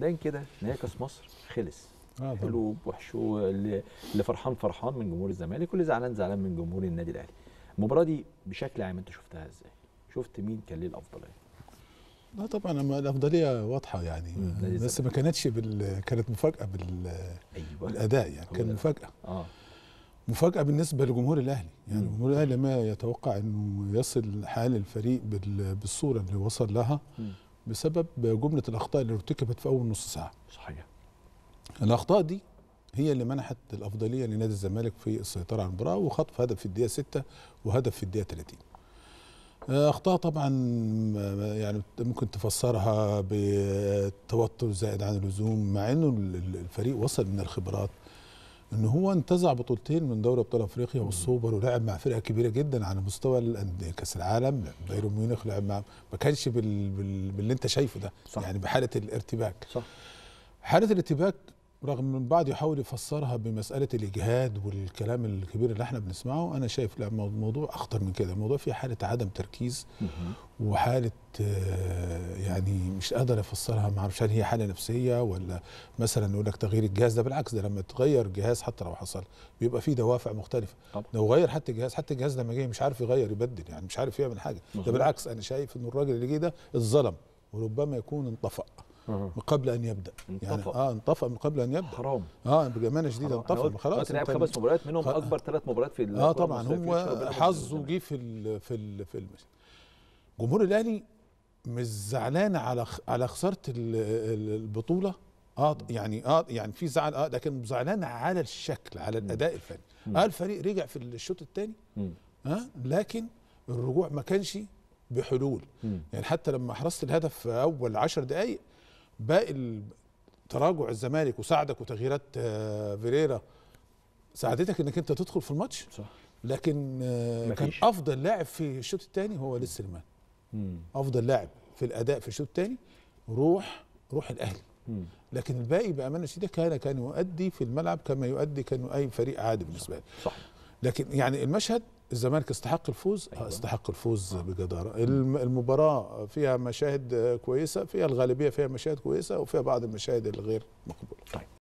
لان كده نهائي كاس مصر خلص آه حلو وحشو اللي فرحان فرحان من جمهور الزمالك واللي زعلان زعلان من جمهور النادي الاهلي المباراه دي بشكل عام انت شفتها ازاي شفت مين كان ليه الافضليه لا طبعا الافضليه واضحه يعني بس ما كانتش بال... كانت مفاجاه بال... أيوة. بالاداء يعني كان ده. مفاجاه اه مفاجاه بالنسبه لجمهور الاهلي يعني مم. جمهور الاهلي ما يتوقع انه يصل حال الفريق بال... بالصوره اللي وصل لها مم. بسبب جمله الاخطاء اللي ارتكبت في اول نص ساعه صحيح الاخطاء دي هي اللي منحت الافضليه لنادي الزمالك في السيطره على المباراه وخطف هدف في الدقيقه 6 وهدف في الدقيقه 30 آه، اخطاء طبعا يعني ممكن تفسرها بتوتر زائد عن اللزوم مع انه الفريق وصل من الخبرات ان هو انتزع بطولتين من دوري ابطال افريقيا والسوبر ولعب مع فرقه كبيره جدا على مستوى كاس العالم بايرن ميونخ لعب مع ما كانش بال... بال... باللي انت شايفه ده صح. يعني بحاله الارتباك صح. حاله الارتباك رغم من بعض يحاول يفسرها بمسألة الإجهاد والكلام الكبير اللي احنا بنسمعه أنا شايف لا الموضوع أخطر من كده الموضوع فيه حالة عدم تركيز وحالة آه، يعني مش قادر أفسرها ما أعرفش هل هي حالة نفسية ولا مثلا يقول لك تغيير الجهاز ده بالعكس ده لما تغير جهاز حتى لو حصل بيبقى فيه دوافع مختلفة لو غير حتى الجهاز حتى الجهاز لما جه مش عارف يغير يبدل يعني مش عارف يعمل حاجة ده بالعكس أنا شايف إن الراجل اللي جه ده اتظلم وربما يكون انطفأ من قبل ان يبدا يعني اه انطفأ من قبل ان يبدا حرام اه بجمانه شديده انطفأ خلاص لعب خمس مباريات منهم خ... اكبر ثلاث مباريات في اه طبعا هو حظه جه في الـ في الـ في المش. جمهور الاهلي مش زعلان على على خساره البطوله اه يعني اه يعني في زعل اه لكن زعلان على الشكل على الاداء الفني اه الفريق رجع في الشوط الثاني اه لكن الرجوع ما كانش بحلول يعني حتى لما حرصت الهدف في اول 10 دقائق باقي تراجع الزمالك وساعدك وتغييرات آه، فيريرا ساعدتك انك انت تدخل في الماتش صح لكن آه، مفيش. كان افضل لاعب في الشوط الثاني هو للسلمان افضل لاعب في الاداء في الشوط الثاني روح روح الاهلي لكن الباقي بامانه شديده كان كان يؤدي في الملعب كما يؤدي كان اي فريق عادي بالنسبه لي صح لكن يعني المشهد الزمالك استحق الفوز أيوة. استحق الفوز آه. بجدارة المباراة فيها مشاهد كويسة فيها الغالبية فيها مشاهد كويسة وفيها بعض المشاهد الغير مقبولة طيب